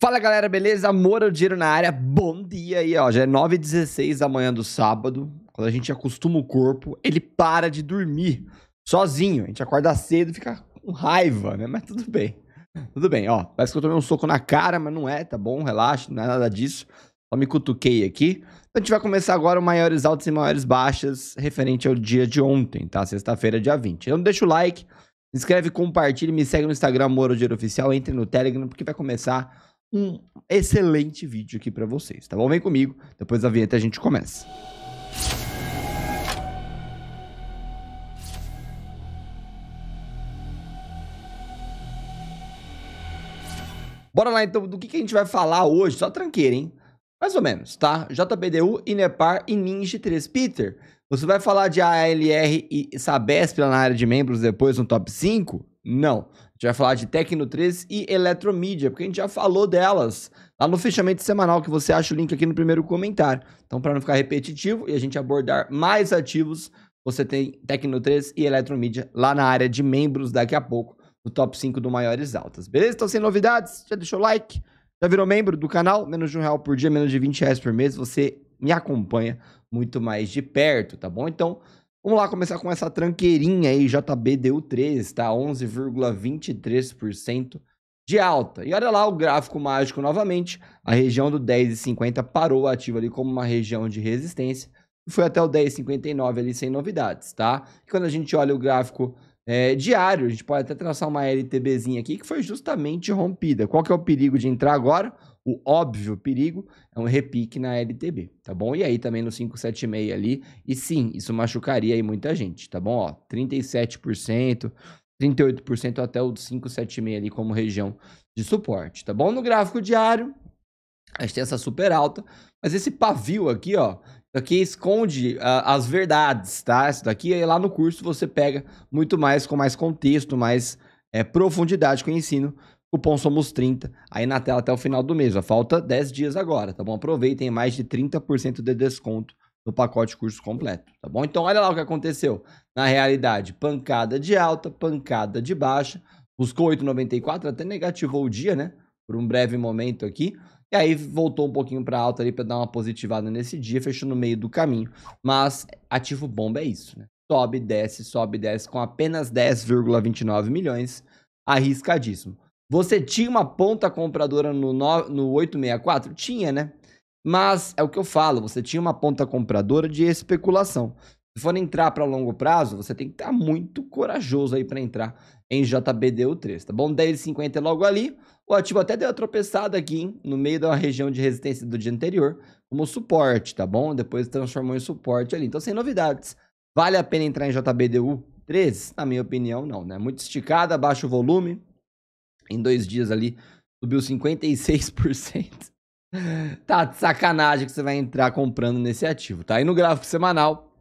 Fala galera, beleza? Moro dinheiro na área, bom dia aí, ó. Já é 9h16 da manhã do sábado. Quando a gente acostuma o corpo, ele para de dormir sozinho. A gente acorda cedo e fica com raiva, né? Mas tudo bem. Tudo bem, ó. Parece que eu tomei um soco na cara, mas não é, tá bom? Relaxa, não é nada disso. Só me cutuquei aqui. Então a gente vai começar agora o maiores altos e maiores baixas referente ao dia de ontem, tá? Sexta-feira, dia 20. Então deixa o like, se inscreve, compartilha, me segue no Instagram, Moro Dinheiro Oficial, entre no Telegram, porque vai começar um excelente vídeo aqui para vocês, tá bom? Vem comigo, depois da vinheta a gente começa. Bora lá então, do que, que a gente vai falar hoje? Só tranqueira, hein? Mais ou menos, tá? JBDU, Inepar e Ninja 3 Peter. Você vai falar de ALR e Sabesp lá na área de membros depois no top 5? Não. A gente vai falar de Tecno 3 e Eletromídia, porque a gente já falou delas lá no fechamento semanal, que você acha o link aqui no primeiro comentário. Então, para não ficar repetitivo e a gente abordar mais ativos, você tem Tecno 3 e Eletromídia lá na área de membros daqui a pouco, no top 5 do Maiores Altas. Beleza? Então, sem novidades, já deixou o like? Já virou membro do canal? Menos de um real por dia, menos de 20 reais por mês. Você me acompanha muito mais de perto, tá bom? Então, Vamos lá começar com essa tranqueirinha aí, JBDU3, tá? 11,23% de alta. E olha lá o gráfico mágico novamente, a região do 10,50 parou ativa ali como uma região de resistência e foi até o 10,59 ali sem novidades, tá? E quando a gente olha o gráfico é, diário, a gente pode até traçar uma LTBzinha aqui que foi justamente rompida. Qual que é o perigo de entrar agora? o óbvio perigo é um repique na LTB, tá bom? E aí também no 576 ali, e sim, isso machucaria aí muita gente, tá bom? Ó, 37%, 38% até o 576 ali como região de suporte, tá bom? No gráfico diário, a gente tem essa super alta, mas esse pavio aqui, ó, aqui esconde uh, as verdades, tá? Isso daqui aí lá no curso você pega muito mais com mais contexto, mais é, profundidade com o ensino Cupom Somos 30 aí na tela até o final do mês. Ó, falta 10 dias agora, tá bom? Aproveitem mais de 30% de desconto no pacote curso completo, tá bom? Então olha lá o que aconteceu. Na realidade, pancada de alta, pancada de baixa, buscou 8,94, até negativou o dia, né? Por um breve momento aqui. E aí voltou um pouquinho para alta ali para dar uma positivada nesse dia, fechou no meio do caminho. Mas ativo bomba é isso, né? Sobe, desce, sobe, desce com apenas 10,29 milhões, arriscadíssimo. Você tinha uma ponta compradora no, no, no 864? Tinha, né? Mas é o que eu falo, você tinha uma ponta compradora de especulação. Se for entrar para longo prazo, você tem que estar tá muito corajoso aí para entrar em JBDU3, tá bom? 10,50 logo ali. O ativo até deu uma tropeçada aqui, hein? No meio da região de resistência do dia anterior, como suporte, tá bom? Depois transformou em suporte ali. Então, sem novidades. Vale a pena entrar em JBDU3? Na minha opinião, não, né? Muito esticada, baixo volume, em dois dias ali, subiu 56%. tá de sacanagem que você vai entrar comprando nesse ativo, tá? E no gráfico semanal,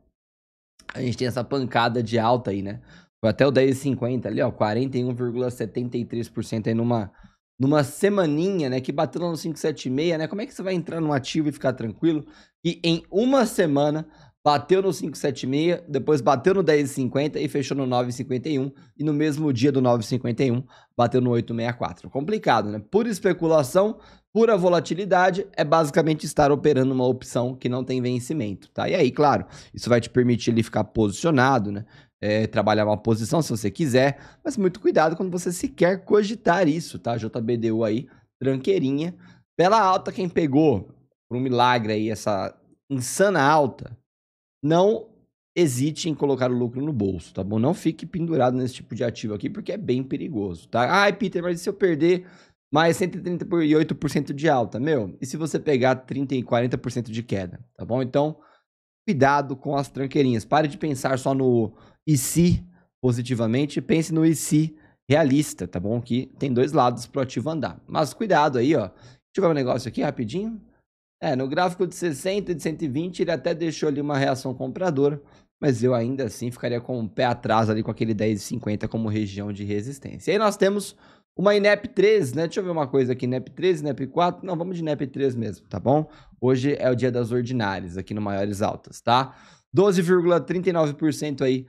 a gente tem essa pancada de alta aí, né? Foi até o 10,50 ali, ó, 41,73% aí numa, numa semaninha, né? Que bateu lá no 5,76, né? Como é que você vai entrar num ativo e ficar tranquilo? E em uma semana bateu no 576, depois bateu no 10,50 e fechou no 9,51 e no mesmo dia do 9,51 bateu no 8,64. Complicado, né? Pura especulação, pura volatilidade é basicamente estar operando uma opção que não tem vencimento, tá? E aí, claro, isso vai te permitir ele ficar posicionado, né? É, trabalhar uma posição se você quiser, mas muito cuidado quando você sequer cogitar isso, tá? JBDU aí, tranqueirinha. Pela alta, quem pegou, por um milagre aí, essa insana alta, não hesite em colocar o lucro no bolso, tá bom? Não fique pendurado nesse tipo de ativo aqui, porque é bem perigoso, tá? Ai, Peter, mas e se eu perder mais 138% de alta, meu? E se você pegar 30 e 40% de queda, tá bom? Então, cuidado com as tranqueirinhas. Pare de pensar só no e se positivamente, pense no e se realista, tá bom? Que tem dois lados pro ativo andar. Mas cuidado aí, ó. Deixa eu ver um negócio aqui rapidinho. É, no gráfico de 60 e de 120 ele até deixou ali uma reação compradora, mas eu ainda assim ficaria com o um pé atrás ali com aquele 10,50 como região de resistência. E aí nós temos uma INEP 3, né? Deixa eu ver uma coisa aqui, INEP 3, INEP 4, não, vamos de INEP 3 mesmo, tá bom? Hoje é o dia das ordinárias aqui no Maiores Altas, tá? 12,39% aí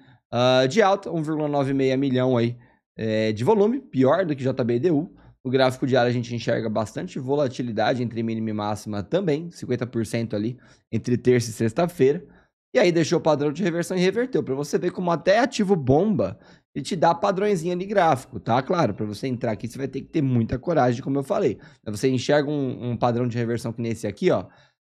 uh, de alta, 1,96 milhão aí é, de volume, pior do que JBDU. O gráfico diário a gente enxerga bastante volatilidade entre mínima e máxima também, 50% ali entre terça e sexta-feira. E aí deixou o padrão de reversão e reverteu, para você ver como até ativo bomba ele te dá padrãozinho de gráfico, tá? Claro, para você entrar aqui você vai ter que ter muita coragem, como eu falei. Você enxerga um, um padrão de reversão que nesse aqui, ó,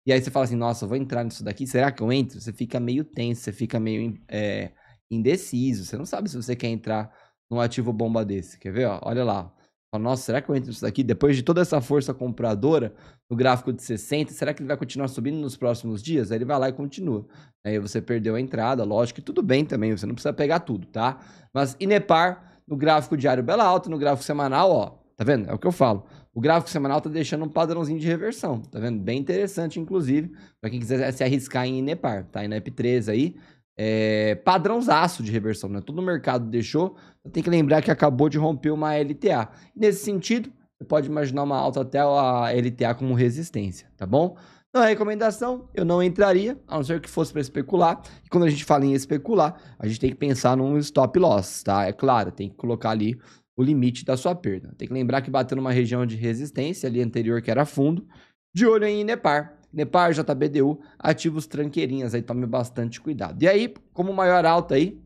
e aí você fala assim, nossa, vou entrar nisso daqui, será que eu entro? Você fica meio tenso, você fica meio é, indeciso, você não sabe se você quer entrar num ativo bomba desse, quer ver? Ó, olha lá, nossa, será que eu entro nisso daqui? Depois de toda essa força compradora no gráfico de 60, será que ele vai continuar subindo nos próximos dias? Aí ele vai lá e continua. Aí você perdeu a entrada, lógico e tudo bem também, você não precisa pegar tudo, tá? Mas Inepar, no gráfico diário bela alta, no gráfico semanal, ó, tá vendo? É o que eu falo. O gráfico semanal tá deixando um padrãozinho de reversão, tá vendo? Bem interessante, inclusive, para quem quiser se arriscar em Inepar, tá? Inep 13 aí, é, padrãozaço de reversão, né? Todo o mercado deixou, então tem que lembrar que acabou de romper uma LTA. Nesse sentido, você pode imaginar uma alta até a LTA como resistência, tá bom? Então, a recomendação, eu não entraria, a não ser que fosse para especular. E quando a gente fala em especular, a gente tem que pensar num stop loss, tá? É claro, tem que colocar ali o limite da sua perda. Tem que lembrar que bateu numa região de resistência ali anterior que era fundo. De olho em Inepar, Nepar, JBDU, ativos tranqueirinhas aí, tome bastante cuidado. E aí, como maior alta aí,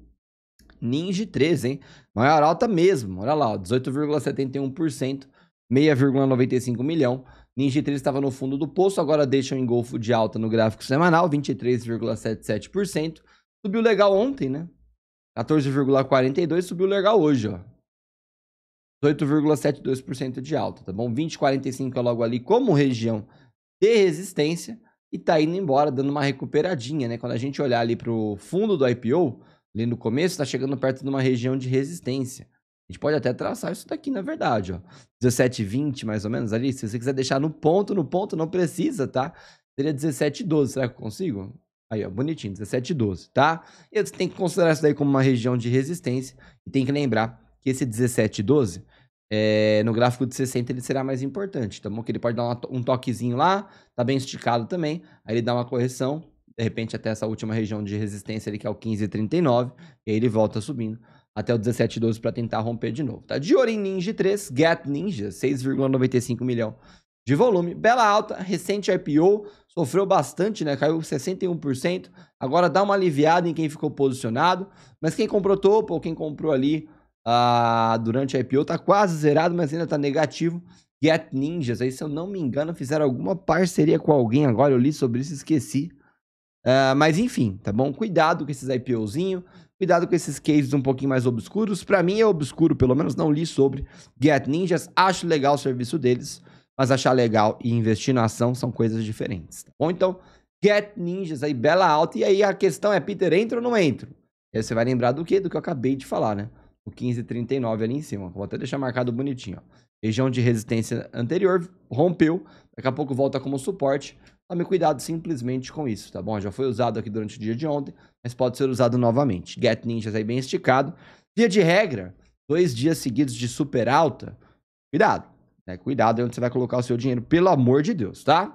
Ninja 13, hein? Maior alta mesmo, olha lá, 18,71%, 6,95 milhão. Ninja 3 estava no fundo do poço, agora deixa um engolfo de alta no gráfico semanal, 23,77%. Subiu legal ontem, né? 14,42 subiu legal hoje, ó. 18,72% de alta, tá bom? 20,45 é logo ali como região de resistência e tá indo embora, dando uma recuperadinha, né? Quando a gente olhar ali pro fundo do IPO, ali no começo, tá chegando perto de uma região de resistência. A gente pode até traçar isso daqui, na verdade, ó. 17,20 mais ou menos ali. Se você quiser deixar no ponto, no ponto, não precisa, tá? Seria 17,12. Será que eu consigo? Aí, ó, bonitinho, 17,12, tá? E você tem que considerar isso daí como uma região de resistência. E tem que lembrar que esse 17,12 é, no gráfico de 60 ele será mais importante, tá bom? Que ele pode dar uma, um toquezinho lá, tá bem esticado também, aí ele dá uma correção, de repente até essa última região de resistência ali que é o 15,39, e aí ele volta subindo até o 17,12 para tentar romper de novo, tá? De ouro em Ninja 3, Get Ninja, 6,95 milhão de volume, bela alta, recente IPO, sofreu bastante, né? Caiu 61%. Agora dá uma aliviada em quem ficou posicionado, mas quem comprou topo ou quem comprou ali ah, durante a IPO, tá quase zerado, mas ainda tá negativo. Get Ninjas, aí se eu não me engano, fizeram alguma parceria com alguém agora, eu li sobre isso e esqueci. Uh, mas enfim, tá bom? Cuidado com esses IPOzinho, cuidado com esses cases um pouquinho mais obscuros. Para mim é obscuro, pelo menos não li sobre Get Ninjas. Acho legal o serviço deles, mas achar legal e investir na ação são coisas diferentes, tá bom? Então, Get Ninjas aí, bela alta. E aí a questão é, Peter, entra ou não entra? E aí você vai lembrar do quê? Do que eu acabei de falar, né? o 1539 ali em cima. Vou até deixar marcado bonitinho. Ó. Região de resistência anterior rompeu, daqui a pouco volta como suporte. Tome cuidado simplesmente com isso, tá bom? Já foi usado aqui durante o dia de ontem, mas pode ser usado novamente. Get Ninjas tá aí bem esticado. Dia de regra, dois dias seguidos de super alta. Cuidado, né? Cuidado é onde você vai colocar o seu dinheiro, pelo amor de Deus, tá?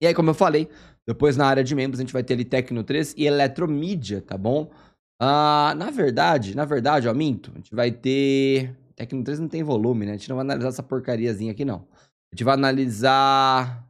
E aí, como eu falei, depois na área de membros a gente vai ter ali Tecno 3 e Eletromídia, tá bom? Ah, na verdade, na verdade, ó, minto. A gente vai ter. Tecno é 3 não tem volume, né? A gente não vai analisar essa porcariazinha aqui, não. A gente vai analisar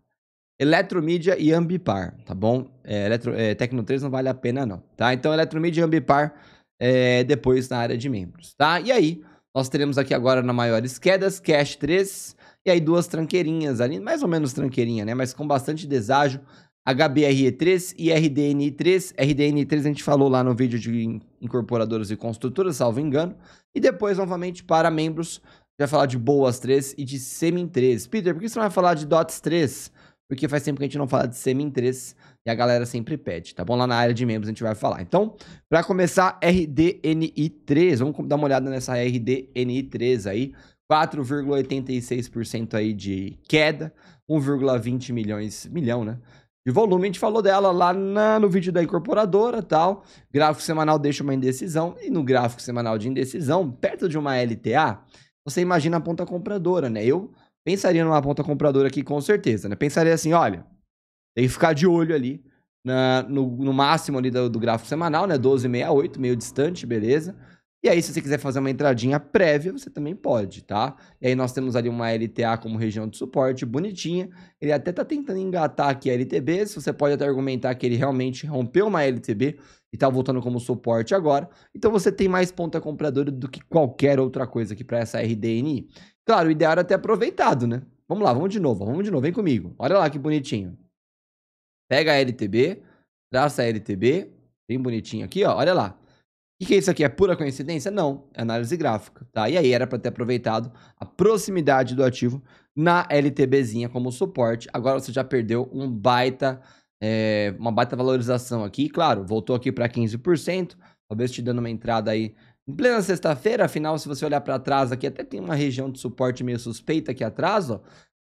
Eletromídia e Ambipar, tá bom? É, eletro, é, Tecno 3 não vale a pena, não, tá? Então, Eletromídia e Ambipar é, depois na área de membros, tá? E aí, nós teremos aqui agora na maiores quedas, Cash 3, e aí duas tranqueirinhas ali, mais ou menos tranqueirinha, né? Mas com bastante deságio HBRE3 e RDNI3. RDNI3 a gente falou lá no vídeo de incorporadoras e construtoras, salvo engano. E depois, novamente, para membros, vai falar de Boas 3 e de Semin 3. Peter, por que você não vai falar de Dots 3? Porque faz tempo que a gente não fala de Semin 3 e a galera sempre pede, tá bom? Lá na área de membros a gente vai falar. Então, para começar, RDNI3. Vamos dar uma olhada nessa RDNI3 aí. 4,86% aí de queda, 1,20 milhões, milhão, né? de volume. A gente falou dela lá na, no vídeo da incorporadora tal. Gráfico semanal deixa uma indecisão. E no gráfico semanal de indecisão, perto de uma LTA, você imagina a ponta compradora, né? Eu pensaria numa ponta compradora aqui com certeza, né? Pensaria assim, olha, tem que ficar de olho ali na, no, no máximo ali do, do gráfico semanal, né? 12,68, meio distante, beleza? E aí, se você quiser fazer uma entradinha prévia, você também pode, tá? E aí nós temos ali uma LTA como região de suporte, bonitinha. Ele até tá tentando engatar aqui a LTB, se você pode até argumentar que ele realmente rompeu uma LTB e tá voltando como suporte agora. Então você tem mais ponta compradora do que qualquer outra coisa aqui para essa RDNI. Claro, o ideal era ter aproveitado, né? Vamos lá, vamos de novo, vamos de novo, vem comigo. Olha lá que bonitinho. Pega a LTB, traça a LTB, bem bonitinho aqui, ó, olha lá. O que é isso aqui? É pura coincidência? Não, é análise gráfica, tá? E aí era para ter aproveitado a proximidade do ativo na LTBzinha como suporte. Agora você já perdeu um baita, é, uma baita valorização aqui. Claro, voltou aqui para 15%, talvez te dando uma entrada aí em plena sexta-feira. Afinal, se você olhar para trás aqui, até tem uma região de suporte meio suspeita aqui atrás, ó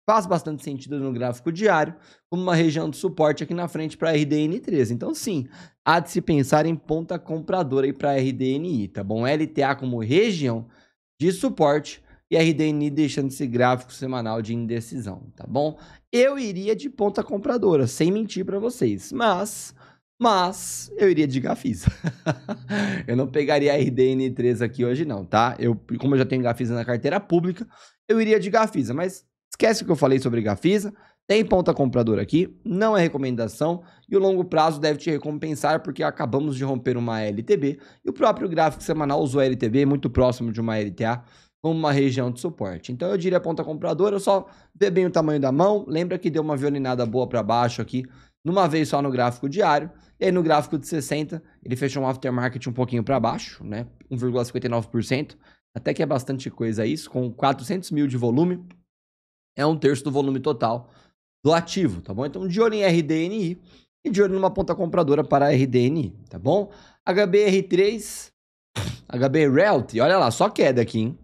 faz bastante sentido no gráfico diário, como uma região de suporte aqui na frente para a RDN3. Então, sim, há de se pensar em ponta compradora aí para RDNI, tá bom? LTA como região de suporte e RDNI deixando esse gráfico semanal de indecisão, tá bom? Eu iria de ponta compradora, sem mentir para vocês, mas mas eu iria de Gafisa. eu não pegaria a RDN3 aqui hoje não, tá? Eu, como eu já tenho Gafisa na carteira pública, eu iria de Gafisa, mas Esquece o que eu falei sobre Gafisa. Tem ponta compradora aqui, não é recomendação, e o longo prazo deve te recompensar porque acabamos de romper uma LTB e o próprio gráfico semanal usou LTB muito próximo de uma LTA como uma região de suporte. Então eu diria ponta compradora, só vê bem o tamanho da mão, lembra que deu uma violinada boa para baixo aqui, numa vez só no gráfico diário, e aí no gráfico de 60 ele fechou um aftermarket um pouquinho para baixo, né? 1,59%, até que é bastante coisa isso, com 400 mil de volume, é um terço do volume total do ativo, tá bom? Então, de olho em RDNI e de olho numa ponta compradora para RDNI, tá bom? HBR3, HB Realty, olha lá, só queda aqui, hein?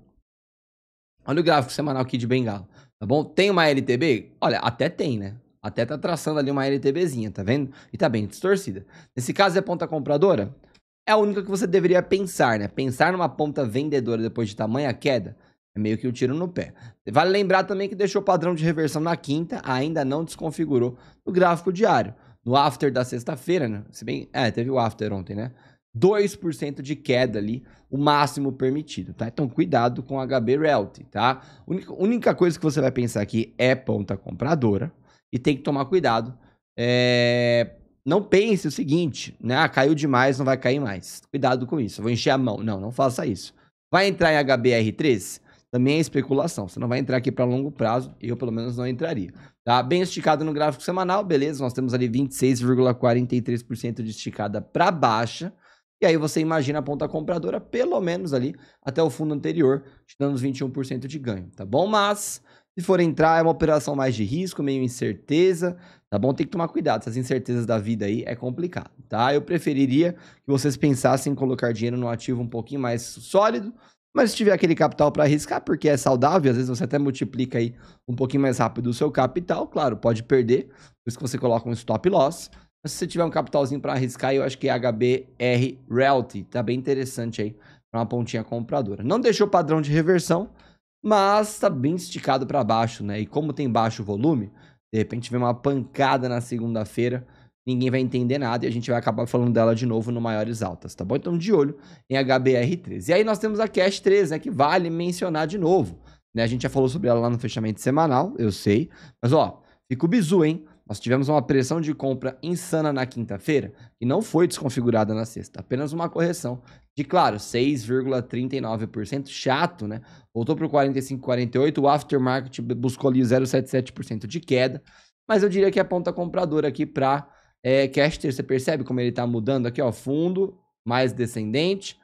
Olha o gráfico semanal aqui de Bengala, tá bom? Tem uma LTB? Olha, até tem, né? Até tá traçando ali uma LTBzinha, tá vendo? E tá bem distorcida. Nesse caso é ponta compradora? É a única que você deveria pensar, né? Pensar numa ponta vendedora depois de tamanha queda é meio que o um tiro no pé. Vale lembrar também que deixou o padrão de reversão na quinta, ainda não desconfigurou no gráfico diário. No after da sexta-feira, né? Se bem. É, teve o after ontem, né? 2% de queda ali, o máximo permitido, tá? Então cuidado com HB Realty, tá? Única, única coisa que você vai pensar aqui é ponta compradora e tem que tomar cuidado. É... Não pense o seguinte, né? Ah, caiu demais, não vai cair mais. Cuidado com isso. vou encher a mão. Não, não faça isso. Vai entrar em HBR3? Também é especulação. Você não vai entrar aqui para longo prazo, eu pelo menos não entraria. Tá bem esticado no gráfico semanal, beleza? Nós temos ali 26,43% de esticada para baixa. E aí você imagina a ponta compradora pelo menos ali até o fundo anterior, te dando os 21% de ganho, tá bom? Mas se for entrar, é uma operação mais de risco, meio incerteza, tá bom? Tem que tomar cuidado, essas incertezas da vida aí é complicado, tá? Eu preferiria que vocês pensassem em colocar dinheiro num ativo um pouquinho mais sólido, mas se tiver aquele capital para arriscar, porque é saudável, às vezes você até multiplica aí um pouquinho mais rápido o seu capital, claro, pode perder, por isso que você coloca um stop loss. Mas se você tiver um capitalzinho para arriscar, eu acho que é HBR Realty, tá bem interessante aí para uma pontinha compradora. Não deixou padrão de reversão, mas tá bem esticado para baixo, né? E como tem baixo volume, de repente vem uma pancada na segunda-feira, ninguém vai entender nada e a gente vai acabar falando dela de novo no Maiores Altas, tá bom? Então, de olho em HBR13. E aí nós temos a Cash 3, né, que vale mencionar de novo. Né? A gente já falou sobre ela lá no fechamento semanal, eu sei. Mas, ó, fica o bizu, hein? Nós tivemos uma pressão de compra insana na quinta-feira e não foi desconfigurada na sexta. Apenas uma correção de, claro, 6,39%. Chato, né? Voltou para o 45,48%. O aftermarket buscou ali 0,77% de queda. Mas eu diria que é a ponta compradora aqui para é, caster, é você percebe como ele está mudando aqui, ó, fundo mais descendente,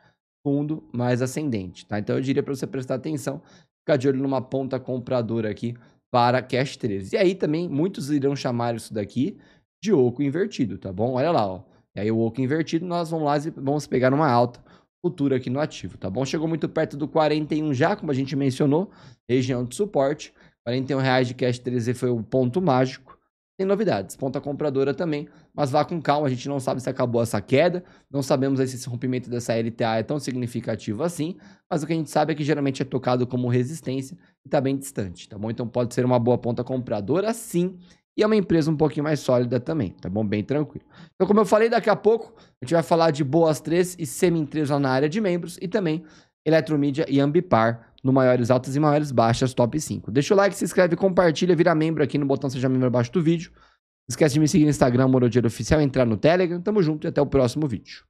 fundo mais ascendente, tá? Então eu diria para você prestar atenção, ficar de olho numa ponta compradora aqui para cash 13. E aí também muitos irão chamar isso daqui de oco invertido, tá bom? Olha lá, ó. E aí o oco invertido, nós vamos lá e vamos pegar uma alta futura aqui no ativo, tá bom? Chegou muito perto do 41 já, como a gente mencionou, região de suporte. R$ 41 reais de cash 13 foi o ponto mágico tem novidades. Ponta compradora também, mas vá com calma, a gente não sabe se acabou essa queda, não sabemos se esse rompimento dessa LTA é tão significativo assim, mas o que a gente sabe é que geralmente é tocado como resistência e está bem distante, tá bom? Então pode ser uma boa ponta compradora sim, e é uma empresa um pouquinho mais sólida também, tá bom? Bem tranquilo. Então, como eu falei, daqui a pouco a gente vai falar de Boas 3 e semi 3 lá na área de membros e também Eletromídia e Ambipar no maiores altas e maiores baixas top 5. Deixa o like, se inscreve, compartilha, vira membro aqui no botão seja membro abaixo do vídeo. Não esquece de me seguir no Instagram, Moro Oficial, entrar no Telegram. Tamo junto e até o próximo vídeo.